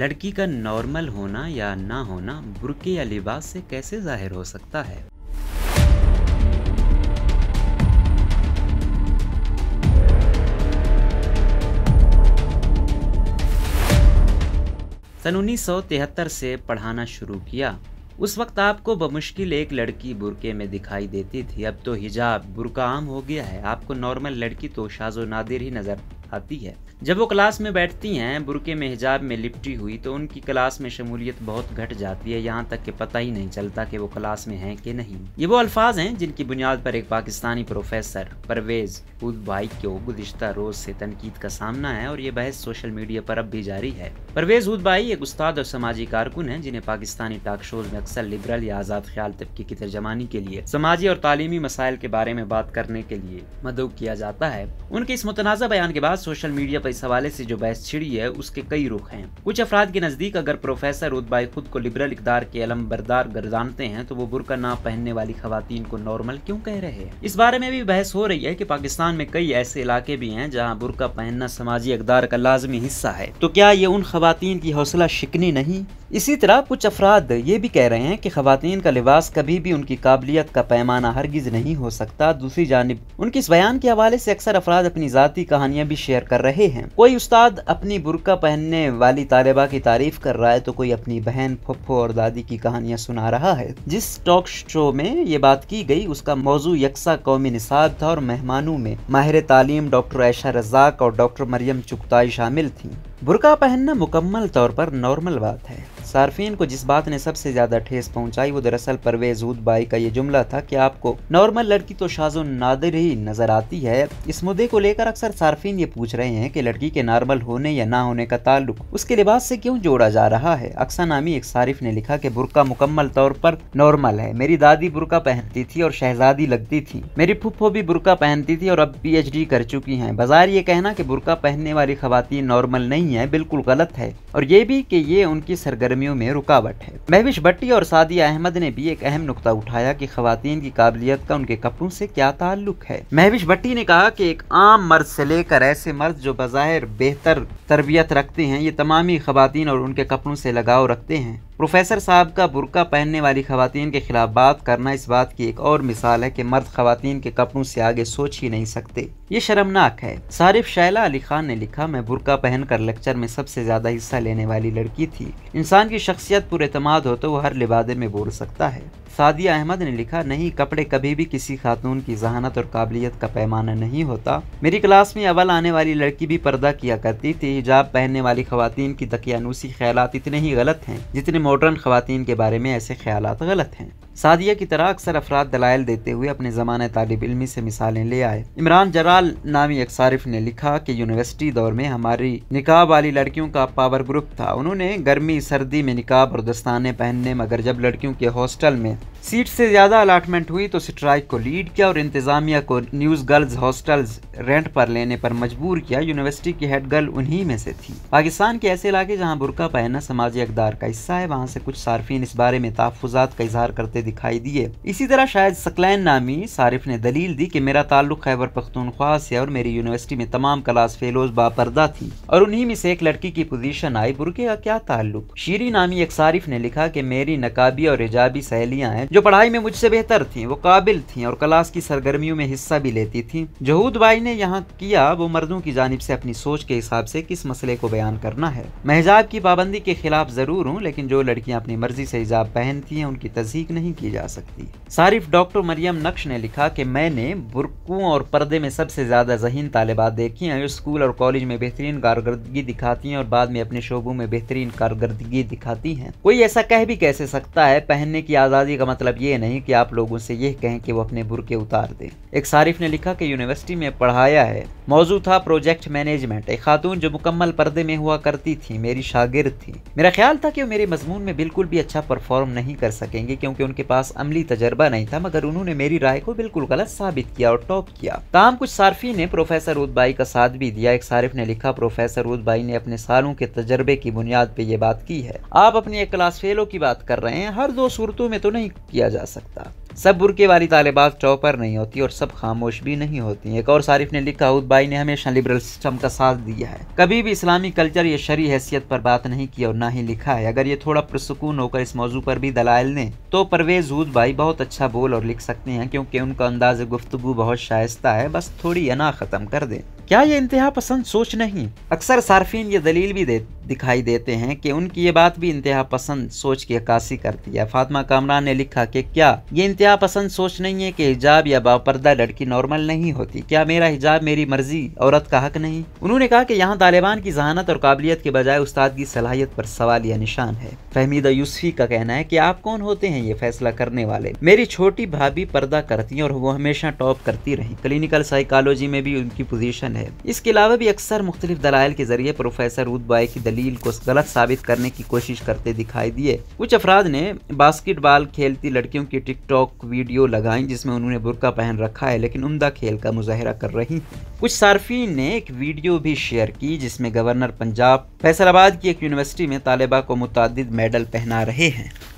लड़की का नॉर्मल होना या ना होना बुरके या लिबास से कैसे जाहिर हो सकता है सन उन्नीस से पढ़ाना शुरू किया उस वक्त आपको बमुश्किल एक लड़की बुरके में दिखाई देती थी अब तो हिजाब बुरका आम हो गया है आपको नॉर्मल लड़की तो शाजो नादिर ही नज़र आती है जब वो क्लास में बैठती हैं बुरके में हिजाब में लिपटी हुई तो उनकी क्लास में शमूलियत बहुत घट जाती है यहाँ तक कि पता ही नहीं चलता कि वो क्लास में हैं कि नहीं ये वो अल्फाज हैं जिनकी बुनियाद पर एक पाकिस्तानी प्रोफेसर परवेज उद भाई को गुजशत रोज से तनकीद का सामना है और ये बहस सोशल मीडिया पर अब भी जारी है परवेज उद भाई एक उस्ताद और समाजी कारकुन है जिन्हें पाकिस्तानी टाक शोज में अक्सर लिबरल या आज़ाद ख्याल तबके की तर्जमानी के लिए समाजी और तालीमी मसाइल के बारे में बात करने के लिए मदद किया जाता है उनके इस मुतनाज़ा बयान के बाद सोशल मीडिया पर इस हवाले से जो बहस छिड़ी है उसके कई रुख हैं कुछ अफराद के नजदीक अगर प्रोफेसर उदबाई खुद को लिबरल इकदार के अलम बरदार गर्दानते हैं तो वो बुरका ना पहनने वाली खातन को नॉर्मल क्यों कह रहे हैं इस बारे में भी बहस हो रही है की पाकिस्तान में कई ऐसे इलाके भी हैं जहाँ बुरका पहनना समाजी अकदार का लाजमी हिस्सा है तो क्या ये उन खातन की हौसला शिकनी नहीं इसी तरह कुछ अफराद ये भी कह रहे हैं कि खातन का लिबास कभी भी उनकी काबिलियत का पैमाना हरगिज नहीं हो सकता दूसरी जानब उनके इस बयान के हवाले से अक्सर अफराद अपनी ज़ाती कहानियाँ भी शेयर कर रहे हैं कोई उस्ताद अपनी बुरका पहनने वाली तालिबा की तारीफ कर रहा है तो कोई अपनी बहन फुफो और दादी की कहानियाँ सुना रहा है जिस टॉक शो में ये बात की गई उसका मौजू यकसा कौमी निसाब था और मेहमानों में माहिर तालीम डॉक्टर ऐशा रजाक और डॉक्टर मरियम चुगताई शामिल थी बुरका पहनना मुकम्मल तौर पर नॉर्मल बात है सार्फिन को जिस बात ने सबसे ज्यादा ठेस पहुंचाई वो दरअसल परवेज बाई का ये जुमला था कि आपको नॉर्मल लड़की तो शाजो नादिर ही नजर आती है इस मुद्दे को लेकर अक्सर सार्फिन ये पूछ रहे हैं कि लड़की के नॉर्मल होने या ना होने का ताल्लुक उसके लिबास से क्यों जोड़ा जा रहा है अक्सर नामी एक सारिफ ने लिखा की बुरका मुकम्मल तौर पर नॉर्मल है मेरी दादी बुरका पहनती थी और शहजादी लगती थी मेरी फुफ्फो भी बुरका पहनती थी और अब पी कर चुकी है बाजार ये कहना की बुरका पहनने वाली खातन नॉर्मल नहीं नहीं है बिल्कुल गलत है और ये भी कि ये उनकी सरगर्मियों में रुकावट है महविश भट्टी और सादिया अहमद ने भी एक अहम नुकता उठाया कि खातन की काबिलियत का उनके कपड़ों से क्या ताल्लुक है महविश भट्टी ने कहा कि एक आम मर्द से लेकर ऐसे मर्द जो बाहर बेहतर तरबियत रखते हैं ये तमामी खातन और उनके कपड़ों से लगाव रखते हैं प्रोफेसर साहब का बुरका पहनने वाली खवतिन के ख़िलाफ़ बात करना इस बात की एक और मिसाल है कि मर्द खवतिन के कपड़ों से आगे सोच ही नहीं सकते ये शर्मनाक है सारिफ शैला अली खान ने लिखा मैं बुरका पहनकर लेक्चर में सबसे ज़्यादा हिस्सा लेने वाली लड़की थी इंसान की शख्सियत पुरमाद हो तो वो हर लिबादे में बोल सकता है सादिया अहमद ने लिखा नहीं कपड़े कभी भी किसी खातून की जहानत और काबिलियत का पैमाना नहीं होता मेरी क्लास में अव्वल आने वाली लड़की भी पर्दा किया करती थी हिजाब पहनने वाली खातन की तकियानूसी ख्याल इतने ही गलत हैं जितने मॉडर्न खातन के बारे में ऐसे ख्याल गलत हैं सादिया की तरह अक्सर अफराद दलाइल देते हुए अपने ज़माने तालब इलमी से मिसालें ले आए इमरान जराल नामी एक सारिफ ने लिखा कि यूनिवर्सिटी दौर में हमारी निकाब वाली लड़कियों का पावर ग्रुप था उन्होंने गर्मी सर्दी में निकाब और दस्ताने पहनने मगर जब लड़कियों के हॉस्टल में सीट से ज़्यादा अलाटमेंट हुई तो स्ट्राइक को लीड किया और इंतज़ामिया को न्यूज़ गर्ल्स हॉस्टल्स रेंट पर लेने पर मजबूर किया यूनिवर्सिटी की हेड गर्ल उन्हीं में से थी पाकिस्तान के ऐसे इलाके जहाँ बुरका पहनना समाजी अकदार का हिस्सा है वहाँ से कुछ सार्फिन इस बारे में तहफात का इजहार करते दिखाई दिए इसी तरह शायद सकलैन नामी सारिफ ने दलील दी कि मेरा ताल्लुक खैबर पख्तूनख्वा से और मेरी यूनिवर्सिटी में तमाम क्लास फेलोज बापर्दा थी और उन्हीं में से एक लड़की की पोजीशन आई बुरके का क्या ताल्लुक शीरी नामी एक सारिफ ने लिखा कि मेरी नकाबी और एजाबी सहेलियाँ हैं जो पढ़ाई में मुझसे बेहतर थी वो काबिल थी और क्लास की सरगर्मियों में हिस्सा भी लेती थी जहूद भाई ने यहाँ किया वो मर्दों की जानब से अपनी सोच के हिसाब से किस मसले को बयान करना है मैं हिजाब की पाबंदी के खिलाफ जरूर हूँ लेकिन जो लड़कियाँ अपनी मर्जी से हिजाब पहनती हैं उनकी तस्दीक नहीं नहीं की जा सकती सारिफ डॉक्टर मरियम नक्श ने लिखा कि मैंने बुरकों और पर्दे में सबसे ज़्यादा जहीन तालिबात देखी हैं जो स्कूल और कॉलेज में बेहतरीन कारकर्दगी दिखाती हैं और बाद में अपने शोबों में बेहतरीन कारकर्दगी दिखाती हैं कोई ऐसा कह भी कैसे सकता है पहनने की आज़ादी का मतलब ये नहीं कि आप लोगों से यह कहें कि वो अपने बुरके उतार दें एक सारिफ ने लिखा कि यूनिवर्सिटी में पढ़ाया है मौजू था प्रोजेक्ट मैनेजमेंट एक खातून जो मुकम्मल पर्दे में हुआ करती थी मेरी शागिर थी मेरा ख्याल था कि वो मेरे मजमून में बिल्कुल भी अच्छा परफॉर्म नहीं कर सकेंगे क्योंकि उनके के पास अमली तजर्बा नहीं था मगर उन्होंने मेरी राय को बिल्कुल गलत साबित किया और टॉप किया तमाम कुछ सार्फी ने प्रोफेसर उदबाई का साथ भी दिया एक सारिफ ने लिखा प्रोफेसर उदबाई ने अपने सालों के तजर्बे की बुनियाद पर यह बात की है आप अपनी एक क्लास फेलो की बात कर रहे हैं हर दो सूरतों में तो नहीं किया जा सकता सब बुरके वाली तालिबात टॉपर नहीं होती और सब खामोश भी नहीं होती एक और शारिफ ने लिखा हूद भाई ने हमेशा लिबरल सिस्टम का साथ दिया है कभी भी इस्लामी कल्चर या शरी हैसियत पर बात नहीं की और ना ही लिखा है अगर ये थोड़ा पुरसकून होकर इस मौजू पर भी दलाइल ने तो परवेज हूद भाई बहुत अच्छा बोल और लिख सकते हैं क्योंकि उनका अंदाज गुफ्तु बहुत शायस्ता है बस थोड़ी अना ख़त्म कर दें क्या ये इंतहा पसंद सोच नहीं अक्सर सार्फिन ये दलील भी दे, दिखाई देते हैं कि उनकी ये बात भी इंतहा पसंद सोच की अक्सी करती है फातमा कामरान ने लिखा कि क्या ये इंतहा पसंद सोच नहीं है कि हिजाब या बापर्दा लड़की नॉर्मल नहीं होती क्या मेरा हिजाब मेरी मर्जी औरत का हक नहीं उन्होंने कहा कि यहाँ तालिबान की जहानत और काबिलियत के बजाय उस्ताद की सलाहियत पर सवाल या निशान है फहमीदा यूसफी का कहना है कि आप कौन होते हैं ये फैसला करने वाले मेरी छोटी भाभी पर्दा करती है और वो हमेशा टॉप करती रही क्लिनिकल साइकालोजी में भी उनकी पोजीशन है है इसके अलावा भी अक्सर मुख्तलिफ दलाइल के जरिए प्रोफेसर उदबाई की दलील को गलत साबित करने की कोशिश करते दिखाई दिए कुछ अफराद ने बास्केटबॉल खेलती लड़कियों की टिकटॉक वीडियो लगाई जिसमें उन्होंने बुरका पहन रखा है लेकिन उमदा खेल का मुजाहरा कर रही है कुछ सार्फिन ने एक वीडियो भी शेयर की जिसमें गवर्नर पंजाब फैसलाबाद की एक यूनिवर्सिटी में तालिबा को मुतद मेडल पहना रहे हैं